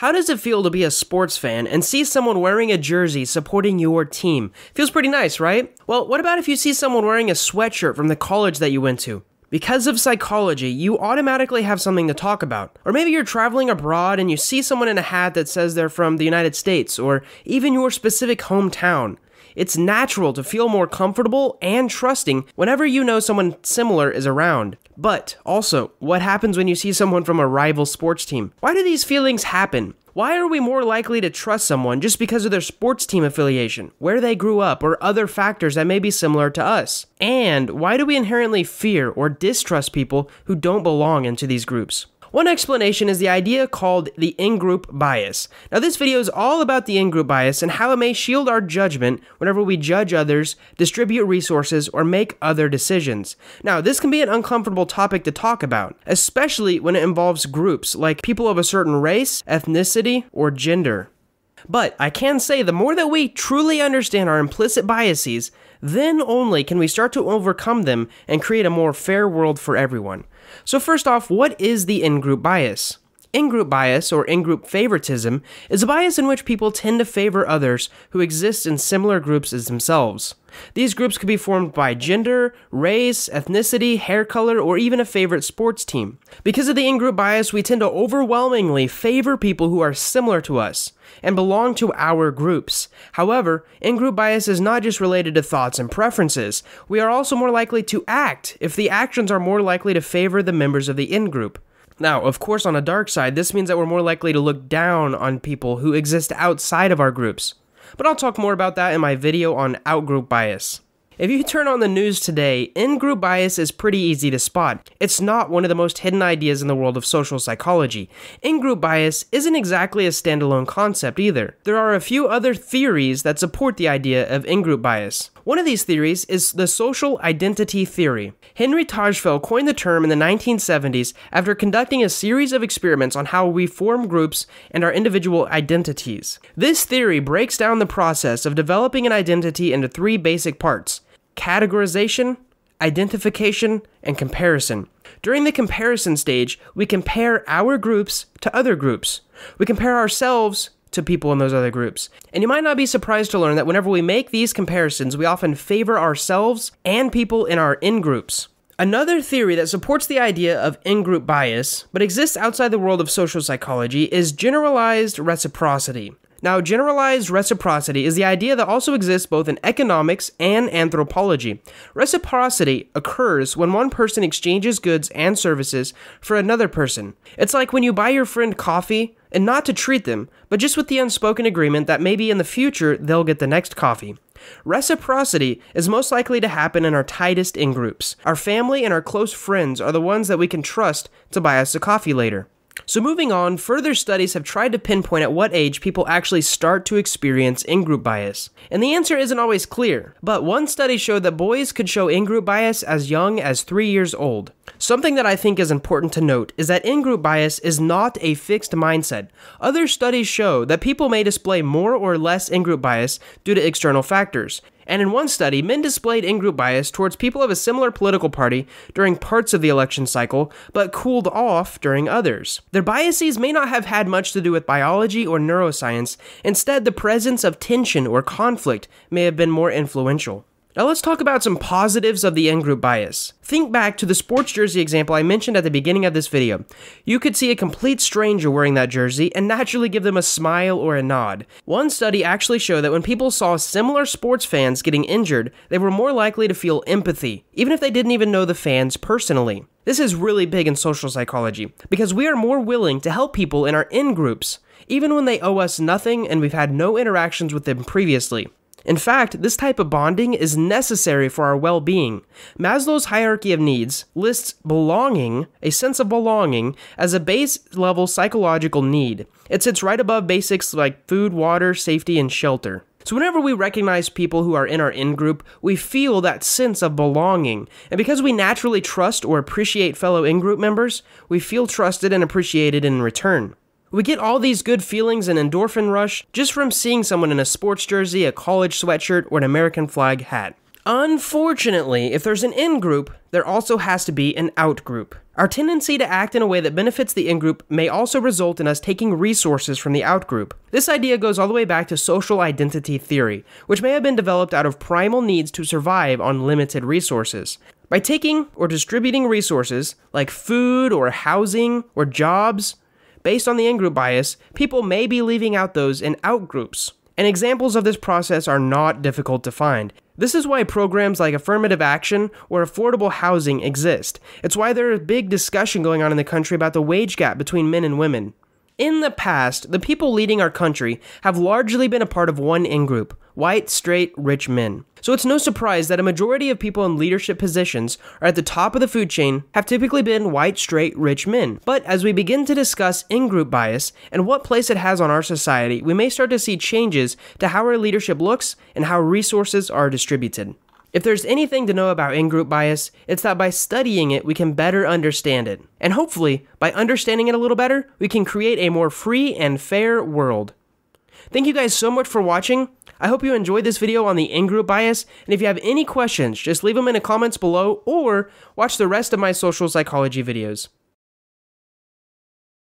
How does it feel to be a sports fan and see someone wearing a jersey supporting your team? Feels pretty nice, right? Well, what about if you see someone wearing a sweatshirt from the college that you went to? Because of psychology, you automatically have something to talk about. Or maybe you're traveling abroad and you see someone in a hat that says they're from the United States or even your specific hometown. It's natural to feel more comfortable and trusting whenever you know someone similar is around. But also, what happens when you see someone from a rival sports team? Why do these feelings happen? Why are we more likely to trust someone just because of their sports team affiliation, where they grew up, or other factors that may be similar to us? And why do we inherently fear or distrust people who don't belong into these groups? One explanation is the idea called the in-group bias. Now this video is all about the in-group bias and how it may shield our judgment whenever we judge others, distribute resources, or make other decisions. Now this can be an uncomfortable topic to talk about, especially when it involves groups like people of a certain race, ethnicity, or gender. But I can say the more that we truly understand our implicit biases, then only can we start to overcome them and create a more fair world for everyone. So, first off, what is the in group bias? In group bias, or in group favoritism, is a bias in which people tend to favor others who exist in similar groups as themselves. These groups could be formed by gender, race, ethnicity, hair color, or even a favorite sports team. Because of the in group bias, we tend to overwhelmingly favor people who are similar to us and belong to our groups. However, in group bias is not just related to thoughts and preferences, we are also more likely to act if the actions are more likely to favor the members of the in group. Now, of course, on a dark side, this means that we're more likely to look down on people who exist outside of our groups. But I'll talk more about that in my video on outgroup bias. If you turn on the news today, in group bias is pretty easy to spot. It's not one of the most hidden ideas in the world of social psychology. In group bias isn't exactly a standalone concept either. There are a few other theories that support the idea of in group bias. One of these theories is the social identity theory. Henry Tajfel coined the term in the 1970s after conducting a series of experiments on how we form groups and our individual identities. This theory breaks down the process of developing an identity into three basic parts categorization, identification, and comparison. During the comparison stage, we compare our groups to other groups. We compare ourselves to people in those other groups. And you might not be surprised to learn that whenever we make these comparisons, we often favor ourselves and people in our in groups. Another theory that supports the idea of in group bias, but exists outside the world of social psychology, is generalized reciprocity. Now, generalized reciprocity is the idea that also exists both in economics and anthropology. Reciprocity occurs when one person exchanges goods and services for another person. It's like when you buy your friend coffee, and not to treat them, but just with the unspoken agreement that maybe in the future they'll get the next coffee. Reciprocity is most likely to happen in our tightest in groups. Our family and our close friends are the ones that we can trust to buy us a coffee later. So, moving on, further studies have tried to pinpoint at what age people actually start to experience in group bias. And the answer isn't always clear, but one study showed that boys could show in group bias as young as three years old. Something that I think is important to note is that in group bias is not a fixed mindset. Other studies show that people may display more or less in group bias due to external factors. And in one study, men displayed in group bias towards people of a similar political party during parts of the election cycle, but cooled off during others. Their biases may not have had much to do with biology or neuroscience, instead, the presence of tension or conflict may have been more influential. Now let's talk about some positives of the in-group bias. Think back to the sports jersey example I mentioned at the beginning of this video. You could see a complete stranger wearing that jersey and naturally give them a smile or a nod. One study actually showed that when people saw similar sports fans getting injured, they were more likely to feel empathy, even if they didn't even know the fans personally. This is really big in social psychology because we are more willing to help people in our in groups, even when they owe us nothing and we've had no interactions with them previously. In fact, this type of bonding is necessary for our well being. Maslow's hierarchy of needs lists belonging, a sense of belonging, as a base level psychological need. It sits right above basics like food, water, safety, and shelter. So, whenever we recognize people who are in our in group, we feel that sense of belonging. And because we naturally trust or appreciate fellow in group members, we feel trusted and appreciated in return. We get all these good feelings and endorphin rush just from seeing someone in a sports jersey, a college sweatshirt, or an American flag hat. Unfortunately, if there's an in group, there also has to be an out group. Our tendency to act in a way that benefits the in group may also result in us taking resources from the out group. This idea goes all the way back to social identity theory, which may have been developed out of primal needs to survive on limited resources. By taking or distributing resources, like food or housing or jobs, based on the in group bias, people may be leaving out those in out groups. And examples of this process are not difficult to find. This is why programs like affirmative action or affordable housing exist. It's why there is big discussion going on in the country about the wage gap between men and women. In the past, the people leading our country have largely been a part of one in group, white, straight, rich men. So it's no surprise that a majority of people in leadership positions or at the top of the food chain have typically been white, straight, rich men. But as we begin to discuss in group bias and what place it has on our society, we may start to see changes to how our leadership looks and how resources are distributed. If there's anything to know about in group bias, it's that by studying it, we can better understand it. And hopefully, by understanding it a little better, we can create a more free and fair world. Thank you guys so much for watching. I hope you enjoyed this video on the in-group bias, and if you have any questions, just leave them in the comments below or watch the rest of my social psychology videos.